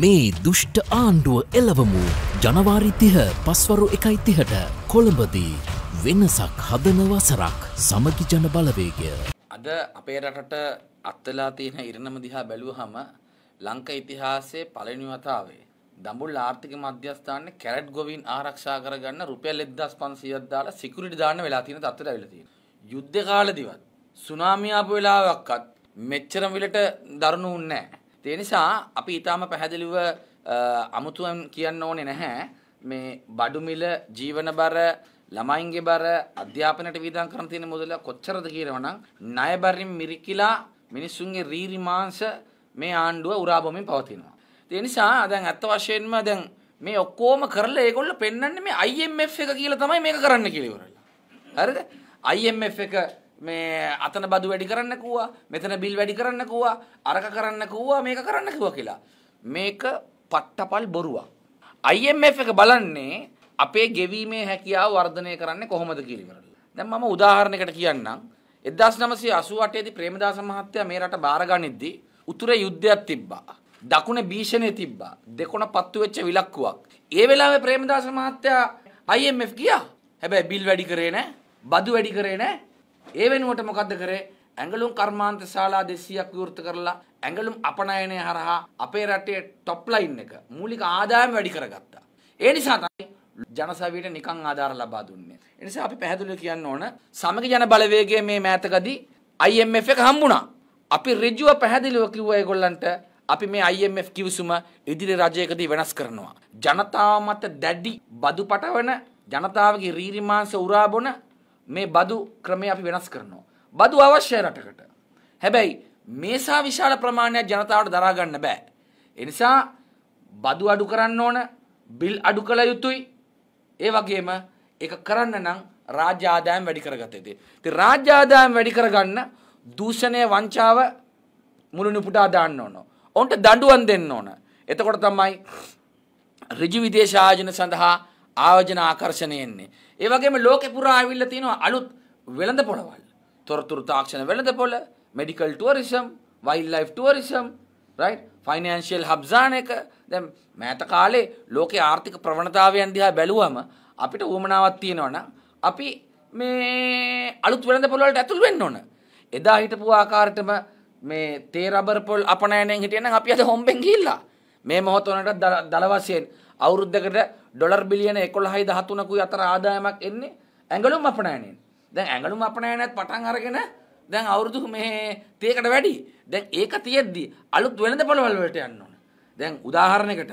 මේ දුෂ්ට ආණ්ඩුව එලවමු ජනවාරිතිහ පස්වරු එකයි තිහට කොළඹදී වෙනසක් හදන වසරක් සමගි ජන බලවේගය. අද අපේ රටට අත්තලා තියෙන ඉරණම දිහා බැලුවහම ලංක ඉතිහාසයේ පළවෙනි වතාවේ දඹුල් ආර්ථික මධ්‍යස්ථානයේ කැරට් ගොවීන් ආරක්ෂා කරගන්න රුපියල් 1500ක් දාලා සිකියුරිටි දාන්න වෙලා තියෙන තත්ත්වයට ඇවිල්ලා තියෙනවා. යුද්ධ කාලෙදිවත් සුනාමිය ආපු වෙලාවක්වත් මෙච්චරම විලට දරුණු වුණේ නැහැ. ඒ නිසා අපි ඊටාම පැහැදිලිව අමුතුවෙන් කියන්න ඕනේ නැහැ මේ බඩු මිල ජීවන බර ළමයින්ගේ බර අධ්‍යාපනයට වියදම් කරන තියෙන මුදල කොච්චරද කියනවනම් ණය බරින් මිරිකිලා මිනිස්සුන්ගේ රීරි මාංශ මේ ආණ්ඩුව උරා බොමින් පවතිනවා. ඒ නිසා දැන් අත්ත වශයෙන්ම දැන් මේ ඔක්කොම කරලා ඒගොල්ලෝ පෙන්වන්නේ මේ IMF එක කියලා තමයි මේක කරන්න කියලා ඉවරයි. හරිද? IMF එක මේ අතන බදු වැඩි කරන්න කිව්වා මෙතන බිල් වැඩි කරන්න කිව්වා අරක කරන්න කිව්වා මේක කරන්න කිව්වා කියලා මේක පට්ටපල් බොරුවක් IMF එක බලන්නේ අපේ ගෙවීමේ හැකියාව වර්ධනය කරන්නේ කොහොමද කියලා දැන් මම උදාහරණයකට කියන්නම් 1988 දී ප්‍රේමදාස මහත්තයා මේ රට බාරගනිද්දී උතුරේ යුද්ධයක් තිබ්බා දකුණේ භීෂණය තිබ්බා දෙකොණ පත්තු වෙච්ච විලක්කුවක් ඒ වෙලාවේ ප්‍රේමදාස මහත්තයා IMF ගියා හැබැයි බිල් වැඩි කරේ නැහැ බදු වැඩි කරේ නැහැ ඒ වෙනුවට මොකද්ද කරේ? ඇඟලුම් කර්මාන්ත ශාලා 200ක් විවෘත කරලා ඇඟලුම් අපනයනය හරහා අපේ රටේ টොප් ලයින් එක මූලික ආදායම වැඩි කරගත්තා. ඒ නිසා තමයි ජනසවියට නිකන් ආධාර ලබා දුන්නේ. ඒ නිසා අපි පැහැදිලිව කියන්න ඕන සමග ජන බලවේගයේ මේ මෑතකදී IMF එක හම්බුණා. අපි ඍජුව පැහැදිලිව කිව්වා ඒගොල්ලන්ට අපි මේ IMF කිවිසුම ඉදිරි රජයකදී වෙනස් කරනවා. ජනතාව මත දැඩි බදු පටවන ජනතාවගේ රීරිමාංශ උරා බොන මේ බදු ක්‍රමය අපි වෙනස් කරනවා. බදු අවශ්‍ය රටකට. හැබැයි මේසා විශාල ප්‍රමාණයක් ජනතාවට දරා ගන්න බෑ. ඒ නිසා බදු අඩු කරන්න ඕන, බිල් අඩු කළ යුතුයි. ඒ වගේම ඒක කරන්න නම් රාජ්‍ය ආදායම් වැඩි කරගත යුතුයි. ඉතින් රාජ්‍ය ආදායම් වැඩි කරගන්න දූෂණය වංචාව මුළු නිපුටා දාන්න ඕන. ඔවුන්ට දඬුවම් දෙන්න ඕන. එතකොට තමයි ඍජු විදේශ ආයෝජන සඳහා ආයෝජන ආකර්ෂණය එන්නේ. ඒ වගේම ලෝකෙ පුරා ආවිල්ලා තියෙනවා අලුත් වෙළඳ පොළවල්. තොරතුරු තාක්ෂණ වෙළඳ පොළ, medical tourism, wildlife tourism, right? ෆයිනන්ශියල් හබ්සාන එක දැ මෑත කාලේ ලෝක ආර්ථික ප්‍රවණතාවයන් දිහා බැලුවම අපිට ඌමනාවත් තියෙනවන අපි මේ අලුත් වෙළඳ පොළොලට ඇතුල් වෙන්න ඕන. එදා හිටපු ආකාරටම මේ තේ රබර් පොල් අපනෑනෙන් හිටියන අපි අද හොම්බෙන් ගිල්ලා මේ මොහොතොනට දලවසයෙන් අවුරුද්ධකට ඩොලර් බිලියන 11.13කුයි අතර ආදායමක් එන්නේ ඇඟලුම් අපනයනෙන්. දැන් ඇඟලුම් අපනයනත් පටන් අරගෙන දැන් අවුරුදු මේ 30කට වැඩි. දැන් ඒක තියෙද්දි අලුත් වෙළඳ පොළවල් වලට යන්න ඕන. දැන් උදාහරණයකට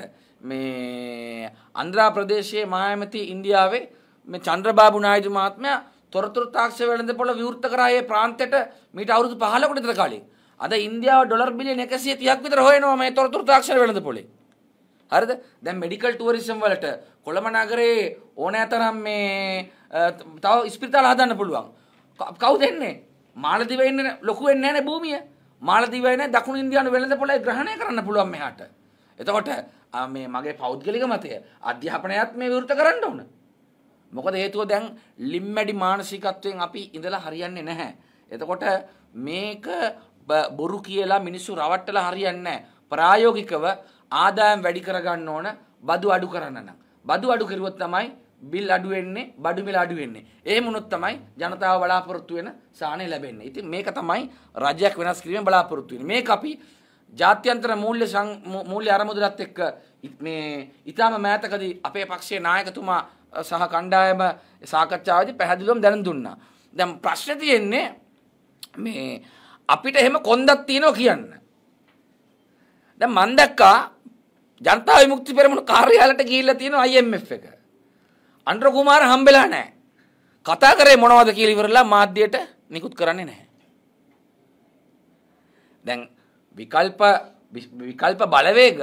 මේ අන්ද්‍රා ප්‍රදේශයේ මායමති ඉන්දියාවේ මේ චන්ද්‍රබාබු නායිදු මහත්මයා තොරතුරු තාක්ෂ වෙළඳ පොළ විවෘත කරා ඒ ප්‍රාන්තයට මීට අවුරුදු 15කට විතර කලින්. අද ඉන්දියාව ඩොලර් බිලියන 130ක් විතර හොයනවා මේ තොරතුරු තාක්ෂණ වෙළඳ පොළේ. හරිද දැන් මෙඩිකල් ටුවරිසම් වලට කොළඹ නගරේ ඕනෑ තරම් මේ තව ඉස්පිරිතාල හදන්න පුළුවන් කවුද එන්නේ මාලදිව එන්නේ ලොකු වෙන්නේ නැහැ භූමිය මාලදිව එන්නේ දකුණු ඉන්දියානු වෙළඳපොළේ ග්‍රහණය කරන්න පුළුවන් මෙහාට එතකොට මේ මගේ පෞද්ගලික මතය අධ්‍යාපනයත් මේ විවෘත කරන්න ඕන මොකද හේතුව දැන් ලිම්මැඩි මානසිකත්වයෙන් අපි ඉඳලා හරියන්නේ නැහැ එතකොට මේක බොරු කියලා මිනිස්සු රවට්ටලා හරියන්නේ නැහැ ප්‍රායෝගිකව ආදායම් වැඩි කරගන්න ඕන බදු අඩු කරන්න නම්. බදු අඩු කරුවොත් තමයි බිල් අඩු වෙන්නේ, බඩු මිල අඩු වෙන්නේ. එහෙම වුණොත් තමයි ජනතාව බලාපොරොත්තු වෙන සාහනය ලැබෙන්නේ. ඉතින් මේක තමයි රජයක් වෙනස් කිරීමෙන් බලාපොරොත්තු වෙන්නේ. මේක අපි ජාත්‍යන්තර මූල්‍ය මූල්‍ය අරමුදලත් එක්ක මේ ඊටාම මෑතකදී අපේ පක්ෂයේ නායකතුමා සහ කණ්ඩායම සාකච්ඡාවේදී පැහැදිලිවම දැනුම් දුන්නා. දැන් ප්‍රශ්නේ තියෙන්නේ මේ අපිට එහෙම කොන්දක් තියෙනවා කියන්න. දැන් මම දැක්කා ජනතා විමුක්ති පෙරමුණු කාර්යාලයට ගිහිල්ලා තියෙනවා IMF එක. අන්ඩ්‍ර කුමාර හම්බෙලා නැහැ. කතා කරේ මොනවද කියලා ඉවරලා මාධ්‍යයට නිකුත් කරන්නේ නැහැ. දැන් විකල්ප විකල්ප බලවේග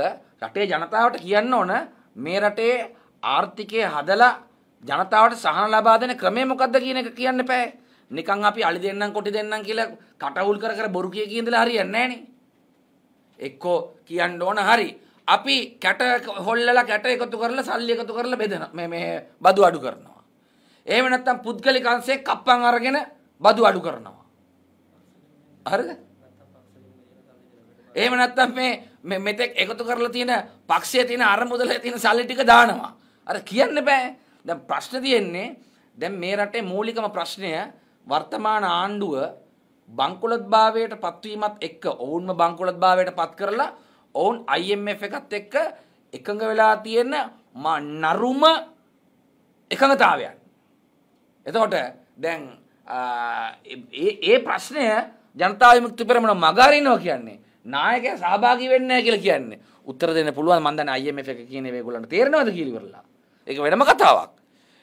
රටේ ජනතාවට කියන්න ඕන මේ රටේ ආර්ථිකය හදලා ජනතාවට සහන ලබා දෙන ක්‍රමය මොකද්ද කියන එක කියන්න බෑ. නිකන් අපි අලි දෙන්නම් කොටි දෙන්නම් කියලා කටවුල් කර කර බොරු කිය කියන දලා හරියන්නේ නැහනේ. එක්කෝ කියන්න ඕන හරි අපි කැට හොල්ලලා කැට එකතු කරලා සල්ලි එකතු කරලා බෙදන මේ මේ බදු අඩු කරනවා. එහෙම නැත්නම් පුද්ගලික අංශයේ කප්පන් අරගෙන බදු අඩු කරනවා. හරිද? එහෙම නැත්නම් මේ මෙතෙක් එකතු කරලා තියෙන පක්ෂයේ තියෙන අරමුදලේ තියෙන සල්ලි ටික දානවා. අර කියන්න බෑ. දැන් ප්‍රශ්න තියෙන්නේ දැන් මේ රටේ මූලිකම ප්‍රශ්නය වර්තමාන ආණ්ඩුව බංකොලොත්භාවයට පත්වීමත් එක්ක ඔවුන්ම බංකොලොත්භාවයට පත් කරලා ඔවුන් IMF එකත් එක්ක එකඟ වෙලා තියෙන නරුම එකඟතාවයන්. එතකොට දැන් ඒ ප්‍රශ්නය ජනතාව මුක්ති පෙරමණ මගාරිනවා කියන්නේ නායක සහභාගි වෙන්න කියල කියන්නේ උත්තර දෙන්න පුළුවන් මන්දන අයම එක කියන ගොලට තේරනවද කිලිවරලා එක වෙනම කතාවක්.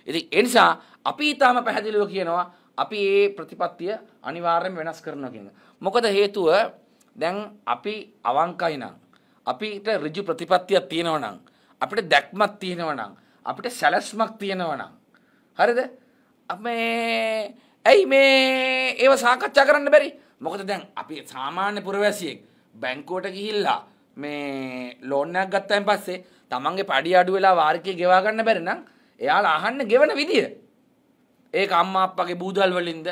ඉති එනිසා අපි ඉතාම පැහැදිලිව කියනවා අපි ඒ ප්‍රතිපත්තිය අනිවාර්යෙන් වෙනස් කරන කියන්න. මොකද හේතුව දැන් අපි අවංකයිනම් අපිට ඍජු ප්‍රතිපත්තියක් තියෙනවනම් අපිට දැක්මක් තියෙනවනම් අපිට සැලැස්මක් තියෙනවනම් හරිද මේ ඇයි මේ ඒව සාකච්ඡා කරන්න බැරි මොකද දැන් අපි සාමාන්‍ය පුරවැසියෙක් බැංකුවට ගිහිල්ලා මේ ලෝන්නයක් ගත්තයින් පස්සේ තමන්ගේ පඩි අඩු වෙලා වාර්කය ගෙවා ගන්න බැරි නම් එයාලා අහන්න ගෙවන විදිය ඒක අම්මා අප්පගේ බූදල් වලින්ද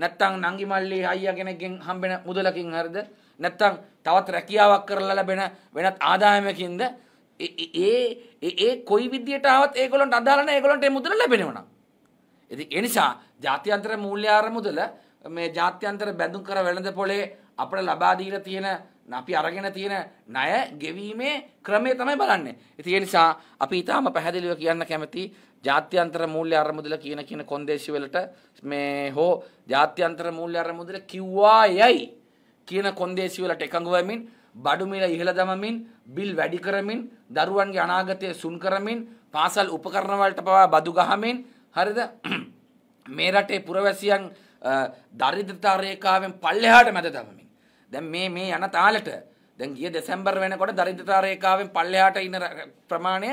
නැත්තම් නංගි මල්ලි අයියා කෙනෙක්ගෙන් හම්බෙන මුදලකින් හරිද නැත්තං තවත් රැකියාවක් කරලා ලැබෙන වෙනත් ආදායමකින්ද ඒ ඒ කොයි විදිහටවත් ඒගොල්ලන්ට අදාළන ඒගොල්ලන්ට මුදල ලැබෙනවන. ඉති එනිසා ජාතියන්තර මූල්‍යාර මුදල මේ ජාත්‍යන්තර බැඳුම් කර වෙළඳ පොලේ අපට ලබාදීල තියෙන අපි අරගෙන තියෙන ණය ගෙවීමේ ක්‍රමය තමයි බලන්නේ. ඉතින් ඒ නිසා අපි ඊටාම පැහැදිලිව කියන්න කැමති ජාත්‍යන්තර මූල්‍ය අරමුදල කියන කියන කොන්දේසි වලට මේ හෝ ජාත්‍යන්තර මූල්‍ය අරමුදල කිව්වා යයි කියන කොන්දේසි වලට එකඟ වෙමින් බඩු මිල ඉහළ දමමින් බිල් වැඩි කරමින් දරුවන්ගේ අනාගතය සුන් කරමින් පාසල් උපකරණ වලට පවා බදු ගහමින් හරිද මේ රටේ පුරවැසියන් දරිද්‍රතා රේඛාවෙන් පල්ලෙහාට මැද දමමින් දැන් මේ මේ යන තාලෙට දැන් ගිය දෙසැම්බර් වෙනකොට දරිද්‍රතා රේඛාවෙන් පල්ලෙහාට ඉන්න ප්‍රමාණය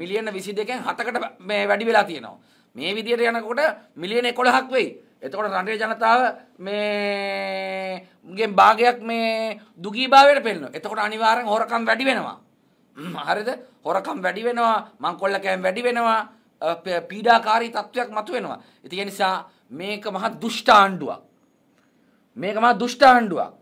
මිලියන 22කින් 7කට මේ වැඩි වෙලා තියෙනවා මේ විදියට යනකොට මිලියන 11ක් වෙයි එතකොට රටේ ජනතාව මේ ගෙන් භාගයක් මේ දුගී භාවයට පෙළනවා. එතකොට අනිවාර්යෙන් හොරකම් වැඩි වෙනවා. හරිද? හොරකම් වැඩි වෙනවා, මංකොල්ල කෑම් වැඩි වෙනවා, පීඩාකාරී තත්වයක් මතුවෙනවා. ඉතින් ඒ නිසා මේක මහා දුෂ්ට ආණ්ඩුවක්. මේක මහා දුෂ්ට ආණ්ඩුවක්.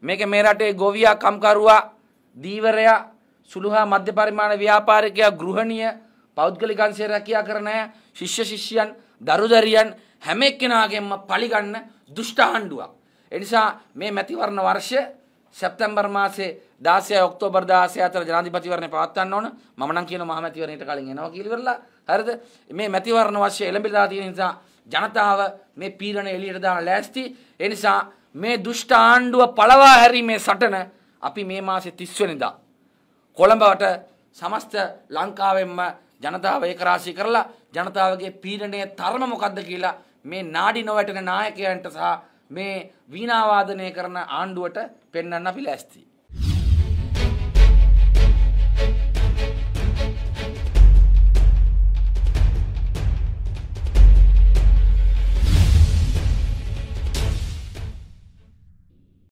මේක මේ රටේ ගොවියා, කම්කරුවා, දීවරයා, සුළුහා මධ්‍ය පරිමාණ ව්‍යාපාරිකයා, ගෘහණිය, පෞද්ගලික අංශය රැකියා කරන අය, ශිෂ්‍ය ශිෂ්‍යයන්, දරුදරියන් හැම එක්කෙනාගෙන්ම පලිගන්න දුෂ්ටහණ්ඩුවක්. එනිසා මේ මැතිවරණ වර්ෂය සැප්තැම්බර් මාසේ 16 ඔක්තෝබර් 16 අතර ජනාධිපතිවරණය පවත්වන්න ඕන. මම නම් කියන මහ මැතිවරණයට කලින් එනවා කියලා ඉවරලා. හරිද? මේ මැතිවරණ වර්ෂය එළඹලා තියෙන නිසා ජනතාව මේ පීඩන එළියට දාන ලෑස්ති. ඒ නිසා මේ දුෂ්ට ආණ්ඩුව පළවා හැරීමේ සටන අපි මේ මාසේ 30 වෙනිදා කොළඹට සමස්ත ලංකාවෙන්ම ජනතාව ඒකරාශී කරලා ජනතාවගේ පීඩනයේ තරම මොකද්ද කියලා මේ නාඩි නොවැටෙන නායකයන්ට සහ මේ වීණාවාදනය කරන ආණ්ඩුවට පෙන්වන්න අපි ලැස්තියි.